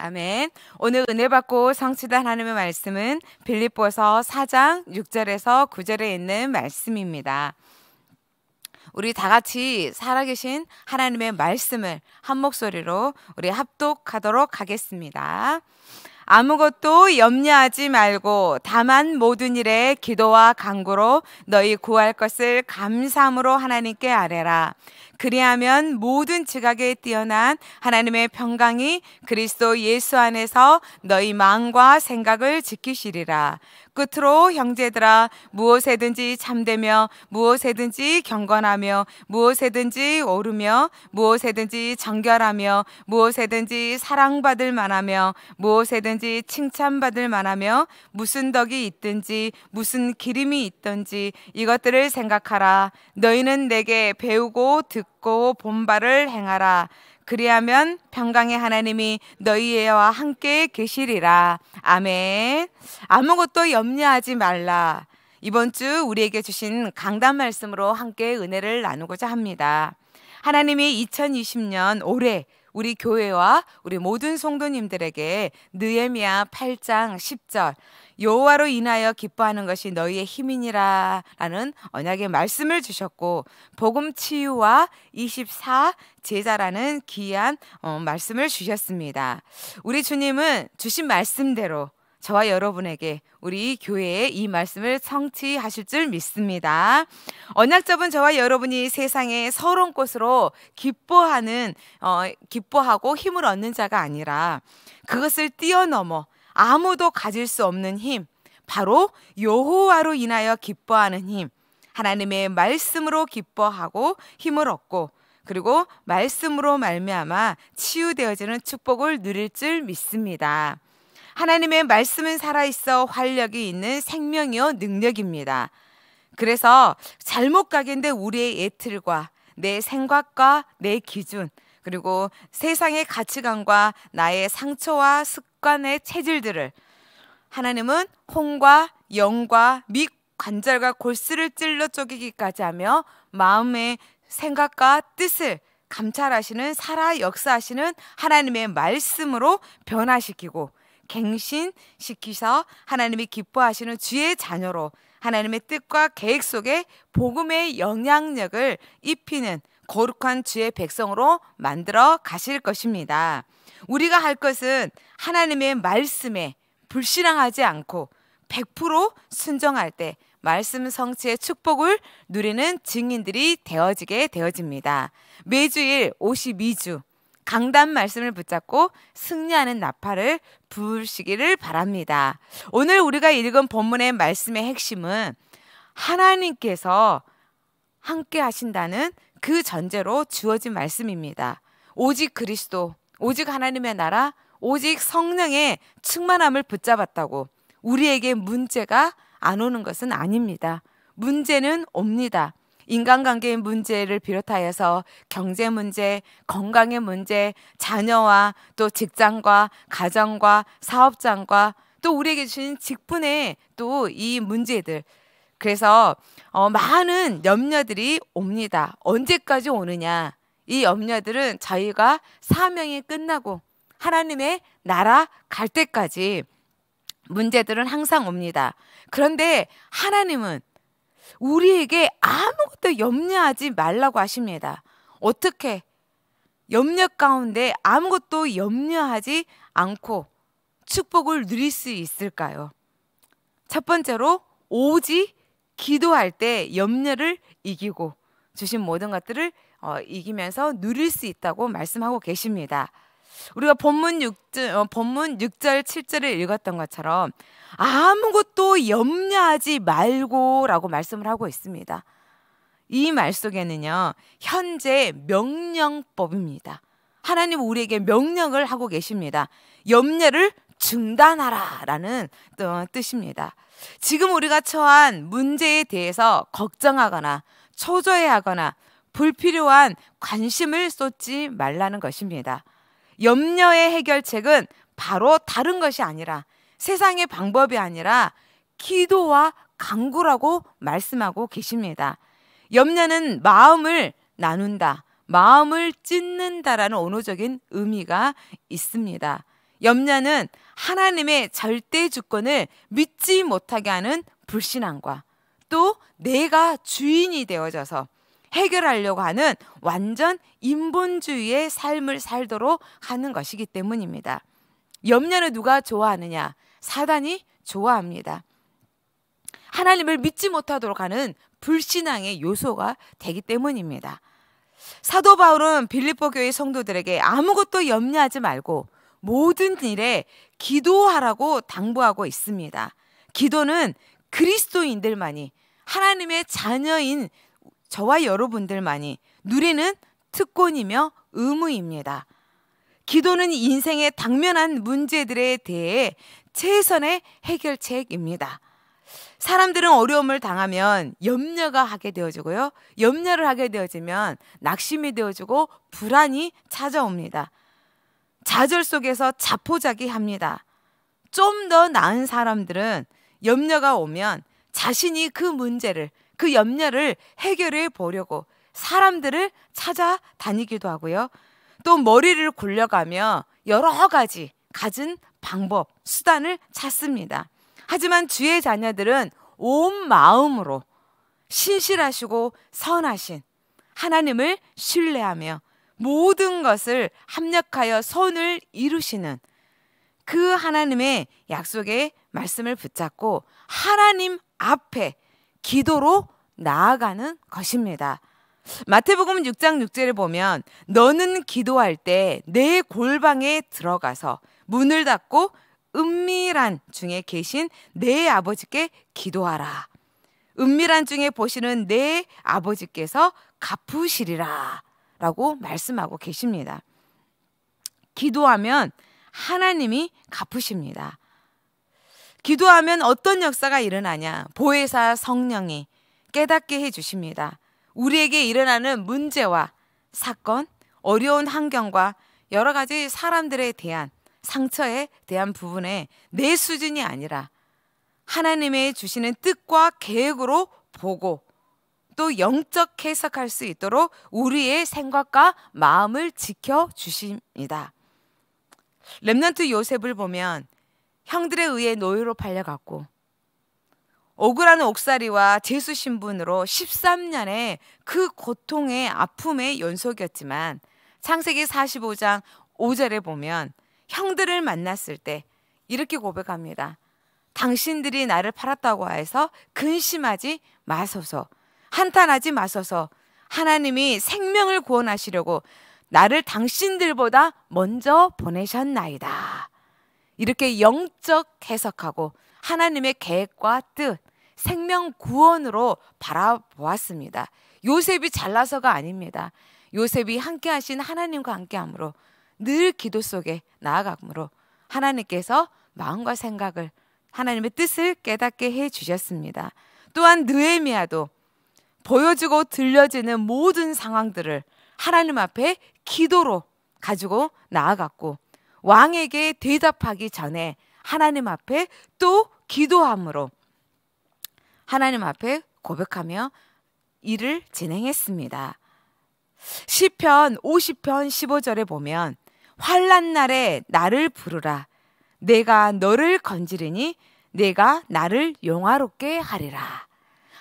아멘. 오늘 은혜 받고 성취된 하나님의 말씀은 빌립보서 4장 6절에서 9절에 있는 말씀입니다. 우리 다 같이 살아계신 하나님의 말씀을 한 목소리로 우리 합독하도록 하겠습니다. 아무것도 염려하지 말고 다만 모든 일에 기도와 간구로 너희 구할 것을 감사함으로 하나님께 아뢰라. 그리하면 모든 지각에 뛰어난 하나님의 평강이 그리스도 예수 안에서 너희 마음과 생각을 지키시리라. 끝으로 형제들아 무엇에든지 참되며 무엇에든지 경건하며 무엇에든지 오르며 무엇에든지 정결하며 무엇에든지 사랑받을 만하며 무엇에든지 칭찬받을 만하며 무슨 덕이 있든지 무슨 기림이 있든지 이것들을 생각하라 너희는 내게 배우고 듣고 잡고 본바를 행하라. 그리하면 평강의 하나님이 너희와 함께 계시리라. 아멘. 아무것도 염려하지 말라. 이번 주 우리에게 주신 강단 말씀으로 함께 은혜를 나누고자 합니다. 하나님이 2020년 올해 우리 교회와 우리 모든 성도님들에게 느헤미야 8장 10절 여호와로 인하여 기뻐하는 것이 너희의 힘이니라라는 언약의 말씀을 주셨고 복음 치유와 24 제자라는 귀한 어, 말씀을 주셨습니다. 우리 주님은 주신 말씀대로 저와 여러분에게 우리 교회의이 말씀을 성취하실 줄 믿습니다. 언약접은 저와 여러분이 세상의 서러운 곳으로 기뻐하는 어, 기뻐하고 힘을 얻는 자가 아니라 그것을 뛰어넘어 아무도 가질 수 없는 힘, 바로 여호와로 인하여 기뻐하는 힘, 하나님의 말씀으로 기뻐하고 힘을 얻고 그리고 말씀으로 말미암아 치유되어지는 축복을 누릴 줄 믿습니다. 하나님의 말씀은 살아있어 활력이 있는 생명이요 능력입니다. 그래서 잘못 가겠는데 우리의 예틀과 내 생각과 내 기준 그리고 세상의 가치관과 나의 상처와 습관의 체질들을 하나님은 혼과 영과 밑 관절과 골수를 찔러 쪼개기까지 하며 마음의 생각과 뜻을 감찰하시는 살아 역사하시는 하나님의 말씀으로 변화시키고 갱신시키서 하나님이 기뻐하시는 주의 자녀로 하나님의 뜻과 계획 속에 복음의 영향력을 입히는 거룩한 주의 백성으로 만들어 가실 것입니다. 우리가 할 것은 하나님의 말씀에 불신앙하지 않고 100% 순정할 때 말씀 성취의 축복을 누리는 증인들이 되어지게 되어집니다. 매주일 52주 강단 말씀을 붙잡고 승리하는 나팔을 부으시기를 바랍니다. 오늘 우리가 읽은 본문의 말씀의 핵심은 하나님께서 함께 하신다는 그 전제로 주어진 말씀입니다. 오직 그리스도, 오직 하나님의 나라, 오직 성령의 충만함을 붙잡았다고 우리에게 문제가 안 오는 것은 아닙니다. 문제는 옵니다. 인간관계의 문제를 비롯하여서 경제 문제, 건강의 문제, 자녀와 또 직장과 가정과 사업장과 또 우리에게 주신 직분의 또 이 문제들 그래서 어, 많은 염려들이 옵니다. 언제까지 오느냐? 이 염려들은 저희가 사명이 끝나고 하나님의 나라 갈 때까지 문제들은 항상 옵니다. 그런데 하나님은 우리에게 아무것도 염려하지 말라고 하십니다. 어떻게? 염려 가운데 아무것도 염려하지 않고 축복을 누릴 수 있을까요? 첫 번째로 오직 기도할 때 염려를 이기고 주신 모든 것들을 어, 이기면서 누릴 수 있다고 말씀하고 계십니다. 우리가 본문 6절, 어, 본문 6절 7절을 읽었던 것처럼 아무것도 염려하지 말고라고 말씀을 하고 있습니다. 이 말 속에는요. 현재 명령법입니다. 하나님 우리에게 명령을 하고 계십니다. 염려를 중단하라라는 뜻입니다. 지금 우리가 처한 문제에 대해서 걱정하거나 초조해하거나 불필요한 관심을 쏟지 말라는 것입니다. 염려의 해결책은 바로 다른 것이 아니라 세상의 방법이 아니라 기도와 강구라고 말씀하고 계십니다. 염려는 마음을 나눈다, 마음을 찢는다라는 언어적인 의미가 있습니다. 염려는 하나님의 절대 주권을 믿지 못하게 하는 불신앙과 또 내가 주인이 되어져서 해결하려고 하는 완전 인본주의의 삶을 살도록 하는 것이기 때문입니다. 염려는 누가 좋아하느냐? 사단이 좋아합니다. 하나님을 믿지 못하도록 하는 불신앙의 요소가 되기 때문입니다. 사도 바울은 빌립보 교회 성도들에게 아무것도 염려하지 말고 모든 일에 기도하라고 당부하고 있습니다. 기도는 그리스도인들만이 하나님의 자녀인 저와 여러분들만이 누리는 특권이며 의무입니다. 기도는 인생의 당면한 문제들에 대해 최선의 해결책입니다. 사람들은 어려움을 당하면 염려가 하게 되어지고요. 염려를 하게 되어지면 낙심이 되어지고 불안이 찾아옵니다. 좌절 속에서 자포자기 합니다. 좀 더 나은 사람들은 염려가 오면 자신이 그 문제를 그 염려를 해결해 보려고 사람들을 찾아다니기도 하고요. 또 머리를 굴려가며 여러 가지 갖은 방법, 수단을 찾습니다. 하지만 주의 자녀들은 온 마음으로 신실하시고 선하신 하나님을 신뢰하며 모든 것을 합력하여 선을 이루시는 그 하나님의 약속의 말씀을 붙잡고 하나님 앞에 기도로 나아가는 것입니다. 마태복음 6장 6절에 보면 너는 기도할 때 내 골방에 들어가서 문을 닫고 은밀한 중에 계신 내 아버지께 기도하라. 은밀한 중에 보시는 내 아버지께서 갚으시리라. 라고 말씀하고 계십니다. 기도하면 하나님이 갚으십니다. 기도하면 어떤 역사가 일어나냐? 보혜사 성령이 깨닫게 해 주십니다. 우리에게 일어나는 문제와 사건, 어려운 환경과 여러 가지 사람들에 대한 상처에 대한 부분에 내 수준이 아니라 하나님의 주시는 뜻과 계획으로 보고 또 영적 해석할 수 있도록 우리의 생각과 마음을 지켜 주십니다. 렘넌트 요셉을 보면 형들에 의해 노예로 팔려갔고 억울한 옥살이와 재수 신분으로 13년의 그 고통의 아픔의 연속이었지만 창세기 45장 5절에 보면 형들을 만났을 때 이렇게 고백합니다. 당신들이 나를 팔았다고 해서 근심하지 마소서, 한탄하지 마소서, 하나님이 생명을 구원하시려고 나를 당신들보다 먼저 보내셨나이다. 이렇게 영적 해석하고 하나님의 계획과 뜻, 생명 구원으로 바라보았습니다. 요셉이 잘나서가 아닙니다. 요셉이 함께 하신 하나님과 함께 함으로 늘 기도 속에 나아가므로 하나님께서 마음과 생각을 하나님의 뜻을 깨닫게 해 주셨습니다. 또한 느헤미야도 보여지고 들려지는 모든 상황들을 하나님 앞에 기도로 가지고 나아갔고 왕에게 대답하기 전에 하나님 앞에 또 기도함으로 하나님 앞에 고백하며 일을 진행했습니다. 시편 50편 15절에 보면 환란 날에 나를 부르라 내가 너를 건지르니 내가 나를 용화롭게 하리라.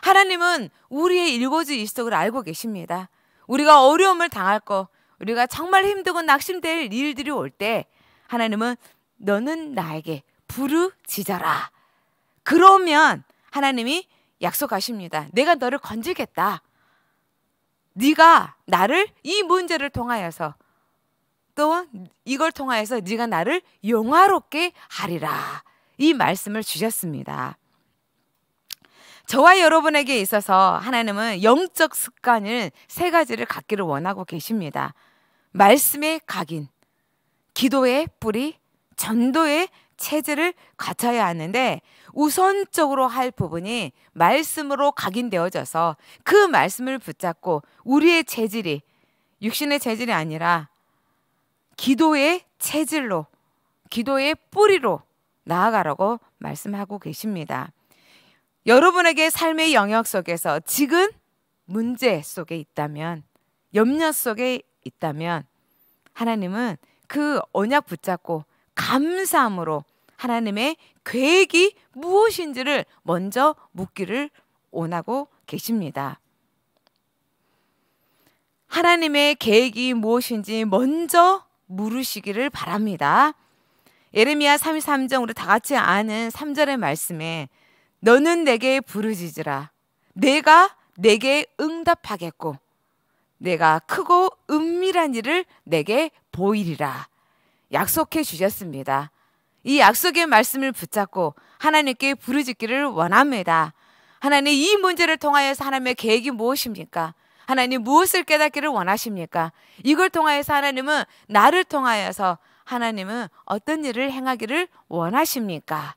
하나님은 우리의 일거지일석을 알고 계십니다. 우리가 어려움을 당할 거, 우리가 정말 힘들고 낙심될 일들이 올때 하나님은 너는 나에게 부르짖어라. 그러면 하나님이 약속하십니다. 내가 너를 건지겠다. 네가 나를 이 문제를 통하여서 또 이걸 통하여서 네가 나를 영화롭게 하리라. 이 말씀을 주셨습니다. 저와 여러분에게 있어서 하나님은 영적 습관을 세 가지를 갖기를 원하고 계십니다. 말씀의 각인, 기도의 뿌리, 전도의 체질을 갖춰야 하는데 우선적으로 할 부분이 말씀으로 각인되어져서 그 말씀을 붙잡고 우리의 체질이 육신의 체질이 아니라 기도의 체질로 기도의 뿌리로 나아가라고 말씀하고 계십니다. 여러분에게 삶의 영역 속에서 지금 문제 속에 있다면 염려 속에 있다면 하나님은 그 언약 붙잡고 감사함으로 하나님의 계획이 무엇인지를 먼저 묻기를 원하고 계십니다. 하나님의 계획이 무엇인지 먼저 물으시기를 바랍니다. 예레미야 33장 우리 다 같이 아는 3절의 말씀에 너는 내게 부르짖으라 내가 내게 응답하겠고 내가 크고 은밀한 일을 내게 보이리라 약속해 주셨습니다. 이 약속의 말씀을 붙잡고 하나님께 부르짖기를 원합니다. 하나님 이 문제를 통하여서 하나님의 계획이 무엇입니까? 하나님 무엇을 깨닫기를 원하십니까? 이걸 통하여서 하나님은 나를 통하여서 하나님은 어떤 일을 행하기를 원하십니까?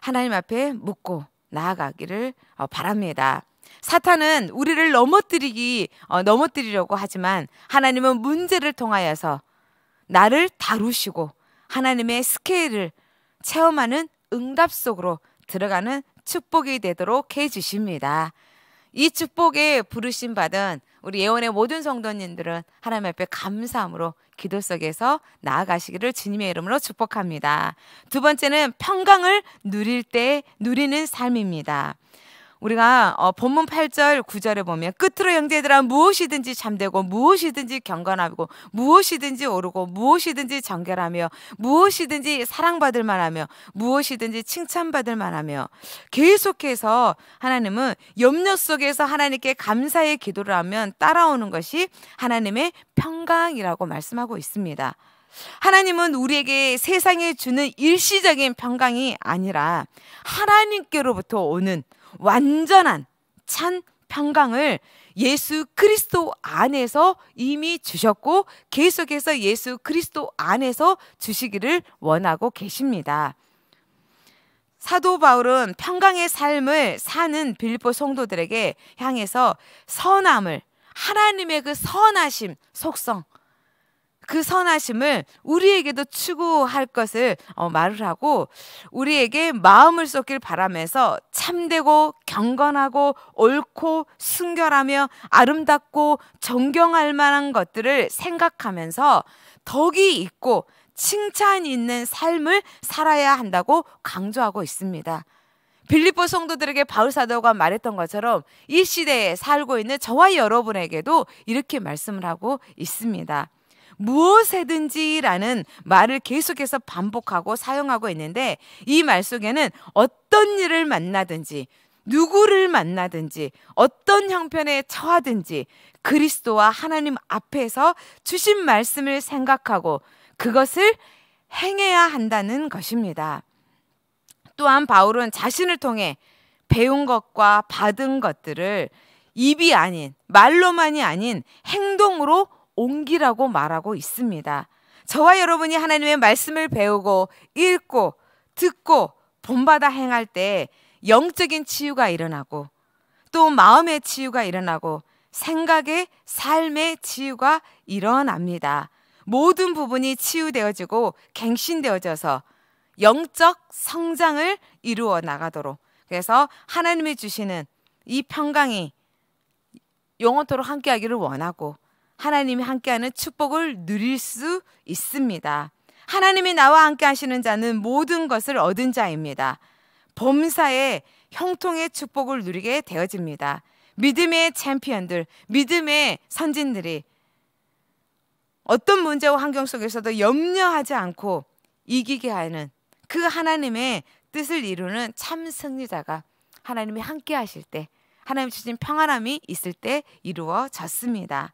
하나님 앞에 묻고 나아가기를 어, 바랍니다. 사탄은 우리를 넘어뜨리기 어, 넘어뜨리려고 하지만 하나님은 문제를 통하여서 나를 다루시고 하나님의 스케일을 체험하는 응답 속으로 들어가는 축복이 되도록 해 주십니다. 이 축복에 부르심 받은 우리 예원의 모든 성도님들은 하나님 앞에 감사함으로 기도 속에서 나아가시기를 주님의 이름으로 축복합니다. 두 번째는 평강을 누릴 때 누리는 삶입니다. 우리가 어, 본문 8절 9절에 보면 끝으로 형제들아 무엇이든지 참되고 무엇이든지 경건하고 무엇이든지 오르고 무엇이든지 정결하며 무엇이든지 사랑받을 만하며 무엇이든지 칭찬받을 만하며 계속해서 하나님은 염려 속에서 하나님께 감사의 기도를 하면 따라오는 것이 하나님의 평강이라고 말씀하고 있습니다. 하나님은 우리에게 세상에 주는 일시적인 평강이 아니라 하나님께로부터 오는 완전한 찬 평강을 예수 그리스도 안에서 이미 주셨고 계속해서 예수 그리스도 안에서 주시기를 원하고 계십니다. 사도 바울은 평강의 삶을 사는 빌보 성도들에게 향해서 선함을 하나님의 그 선하심 속성 그 선하심을 우리에게도 추구할 것을 어, 말을 하고 우리에게 마음을 쏟길 바라면서 참되고 경건하고 옳고 순결하며 아름답고 존경할 만한 것들을 생각하면서 덕이 있고 칭찬 있는 삶을 살아야 한다고 강조하고 있습니다. 빌립보 성도들에게 바울 사도가 말했던 것처럼 이 시대에 살고 있는 저와 여러분에게도 이렇게 말씀을 하고 있습니다. 무엇에든지라는 말을 계속해서 반복하고 사용하고 있는데 이 말 속에는 어떤 일을 만나든지 누구를 만나든지 어떤 형편에 처하든지 그리스도와 하나님 앞에서 주신 말씀을 생각하고 그것을 행해야 한다는 것입니다. 또한 바울은 자신을 통해 배운 것과 받은 것들을 입이 아닌 말로만이 아닌 행동으로 옮기라고 말하고 있습니다. 저와 여러분이 하나님의 말씀을 배우고 읽고 듣고 본받아 행할 때 영적인 치유가 일어나고 또 마음의 치유가 일어나고 생각의 삶의 치유가 일어납니다. 모든 부분이 치유되어지고 갱신되어져서 영적 성장을 이루어 나가도록 그래서 하나님이 주시는 이 평강이 영원토록 함께하기를 원하고 하나님이 함께하는 축복을 누릴 수 있습니다. 하나님이 나와 함께 하시는 자는 모든 것을 얻은 자입니다. 범사에 형통의 축복을 누리게 되어집니다. 믿음의 챔피언들, 믿음의 선진들이 어떤 문제와 환경 속에서도 염려하지 않고 이기게 하는 그 하나님의 뜻을 이루는 참 승리자가 하나님이 함께 하실 때, 하나님 주신 평안함이 있을 때 이루어졌습니다.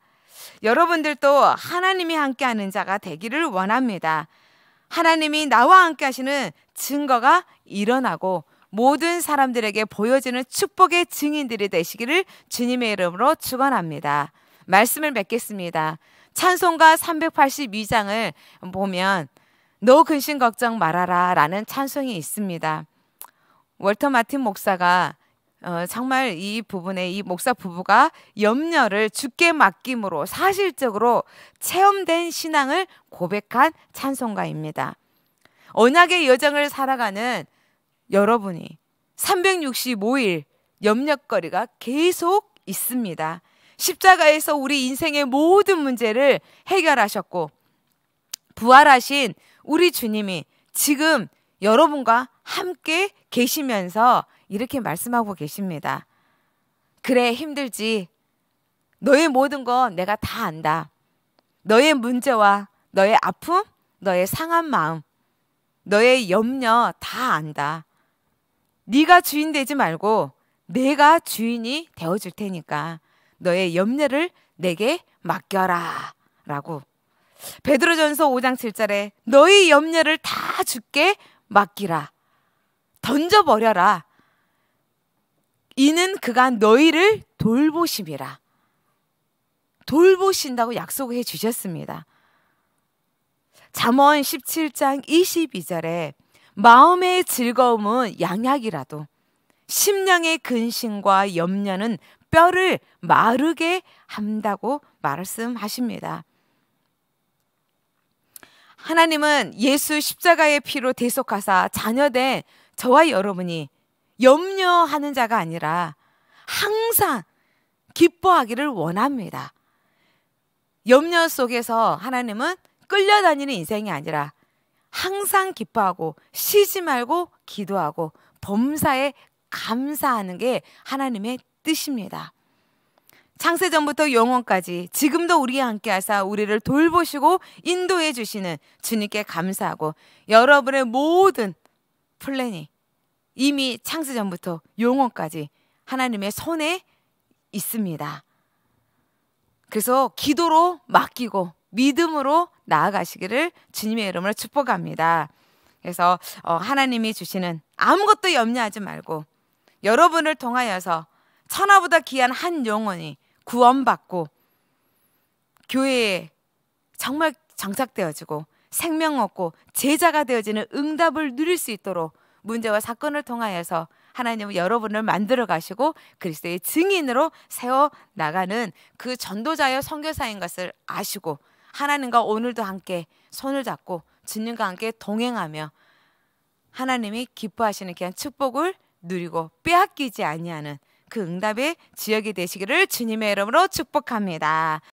여러분들도 하나님이 함께하는 자가 되기를 원합니다. 하나님이 나와 함께하시는 증거가 일어나고 모든 사람들에게 보여지는 축복의 증인들이 되시기를 주님의 이름으로 축원합니다. 말씀을 맺겠습니다. 찬송가 382장을 보면 너 근심 걱정 말아라 라는 찬송이 있습니다. 월터 마틴 목사가 어, 정말 이 부분에 이 목사 부부가 염려를 죽게 맡김으로 사실적으로 체험된 신앙을 고백한 찬송가입니다. 언약의 여정을 살아가는 여러분이 365일 염려거리가 계속 있습니다. 십자가에서 우리 인생의 모든 문제를 해결하셨고 부활하신 우리 주님이 지금 여러분과 함께 계시면서 이렇게 말씀하고 계십니다. 그래, 힘들지. 너의 모든 건 내가 다 안다. 너의 문제와 너의 아픔, 너의 상한 마음, 너의 염려 다 안다. 네가 주인 되지 말고 내가 주인이 되어 줄 테니까 너의 염려를 내게 맡겨라. 라고. 베드로전서 5장 7절에 너희 염려를 다 주께 맡기라. 던져버려라. 이는 그가 너희를 돌보심이라. 돌보신다고 약속해 주셨습니다. 잠언 17장 22절에 마음의 즐거움은 양약이라도 심령의 근심과 염려는 뼈를 마르게 한다고 말씀하십니다. 하나님은 예수 십자가의 피로 대속하사 자녀된 저와 여러분이 염려하는 자가 아니라 항상 기뻐하기를 원합니다. 염려 속에서 하나님은 끌려다니는 인생이 아니라 항상 기뻐하고 쉬지 말고 기도하고 범사에 감사하는 게 하나님의 뜻입니다. 창세전부터 영원까지 지금도 우리와 함께 하사 우리를 돌보시고 인도해 주시는 주님께 감사하고 여러분의 모든 플랜이 이미 창세전부터 영원까지 하나님의 손에 있습니다. 그래서 기도로 맡기고 믿음으로 나아가시기를 주님의 이름으로 축복합니다. 그래서 어, 하나님이 주시는 아무것도 염려하지 말고 여러분을 통하여서 천하보다 귀한 한 영혼이 구원받고 교회에 정말 정착되어지고 생명 얻고 제자가 되어지는 응답을 누릴 수 있도록 문제와 사건을 통하여서 하나님은 여러분을 만들어 가시고 그리스도의 증인으로 세워 나가는 그 전도자여 선교사인 것을 아시고 하나님과 오늘도 함께 손을 잡고 주님과 함께 동행하며 하나님이 기뻐하시는 귀한 축복을 누리고 빼앗기지 아니하는 그 응답의 지역이 되시기를 주님의 이름으로 축복합니다.